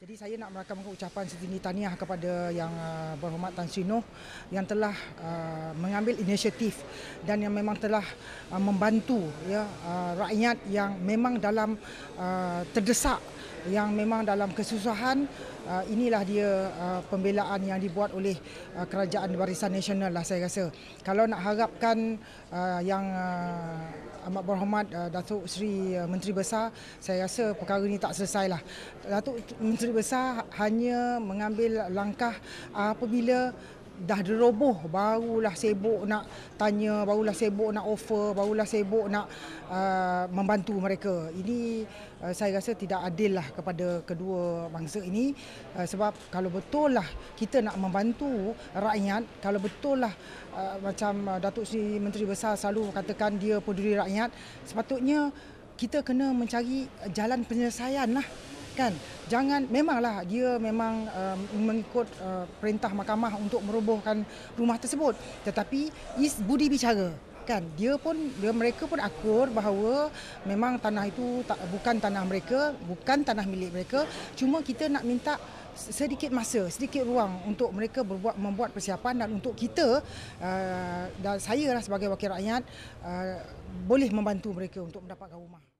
Jadi saya nak merakamkan ucapan setinggi taniah kepada yang uh, berhormat Tan Sri yang telah uh, mengambil inisiatif dan yang memang telah uh, membantu ya, rakyat yang memang dalam terdesak yang memang dalam kesusahan uh, inilah dia uh, pembelaan yang dibuat oleh uh, kerajaan Barisan Nasional lah saya rasa. Kalau nak harapkan yang amat berhormat Datuk Seri Menteri Besar, saya rasa perkara ini tak selesai lah. Datuk Menteri Besar hanya mengambil langkah apabila dah deroboh barulah sibuk nak tanya barulah sibuk nak offer barulah sibuk nak uh, membantu mereka ini uh, saya rasa tidak adil lah kepada kedua bangsa ini uh, sebab kalau betul lah kita nak membantu rakyat kalau betul lah uh, macam uh, Datuk Seri Menteri Besar selalu katakan dia peduli rakyat sepatutnya kita kena mencari jalan penyelesaian lah kan jangan memanglah dia memang uh, mengikut uh, perintah mahkamah untuk merobohkan rumah tersebut tetapi is budi bicara kan dia pun dia mereka pun akur bahawa memang tanah itu tak, bukan tanah mereka bukan tanah milik mereka cuma kita nak minta sedikit masa sedikit ruang untuk mereka berbuat membuat persiapan dan untuk kita uh, dan saya lah sebagai wakil rakyat uh, boleh membantu mereka untuk mendapatkan rumah